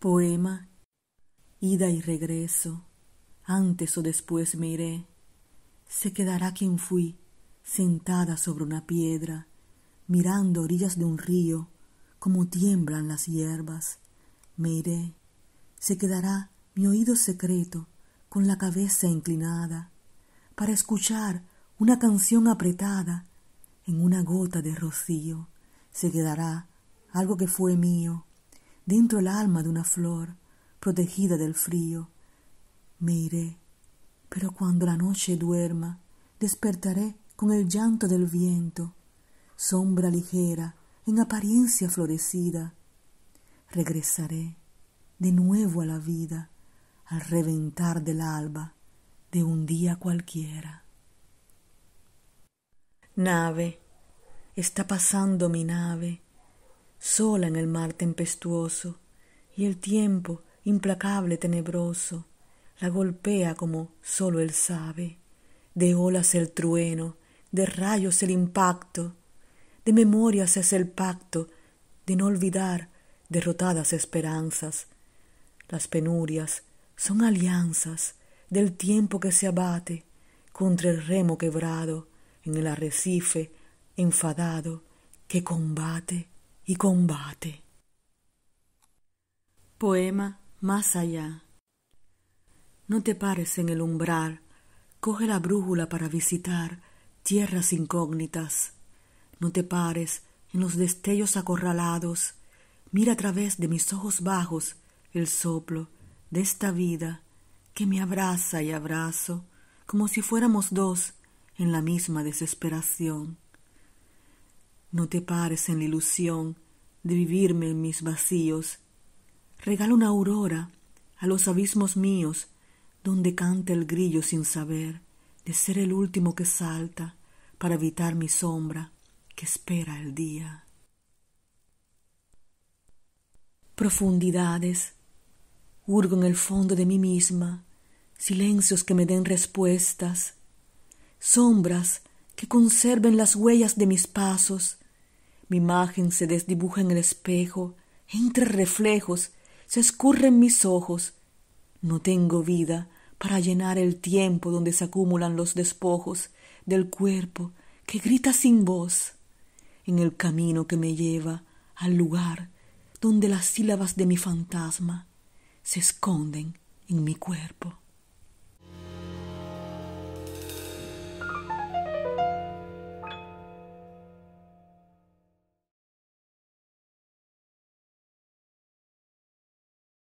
Poema. Ida y regreso. Antes o después me iré. Se quedará quien fui, sentada sobre una piedra, mirando orillas de un río, como tiemblan las hierbas. Me iré. Se quedará mi oído secreto, con la cabeza inclinada, para escuchar una canción apretada en una gota de rocío. Se quedará algo que fue mío dentro el alma de una flor, protegida del frío. Me iré, pero cuando la noche duerma, despertaré con el llanto del viento, sombra ligera, en apariencia florecida. Regresaré de nuevo a la vida al reventar del alba de un día cualquiera. Nave, está pasando mi nave sola en el mar tempestuoso, y el tiempo implacable tenebroso la golpea como sólo él sabe, de olas el trueno, de rayos el impacto, de memorias es el pacto, de no olvidar derrotadas esperanzas. Las penurias son alianzas del tiempo que se abate contra el remo quebrado en el arrecife enfadado que combate y combate. Poema Más allá. No te pares en el umbral, coge la brújula para visitar tierras incógnitas. No te pares en los destellos acorralados, mira a través de mis ojos bajos el soplo de esta vida que me abraza y abrazo como si fuéramos dos en la misma desesperación. No te pares en la ilusión de vivirme en mis vacíos. Regalo una aurora a los abismos míos, donde canta el grillo sin saber de ser el último que salta para evitar mi sombra que espera el día. Profundidades, hurgo en el fondo de mí misma, silencios que me den respuestas, sombras que conserven las huellas de mis pasos, mi imagen se desdibuja en el espejo, entre reflejos, se escurren mis ojos. No tengo vida para llenar el tiempo donde se acumulan los despojos del cuerpo que grita sin voz en el camino que me lleva al lugar donde las sílabas de mi fantasma se esconden en mi cuerpo.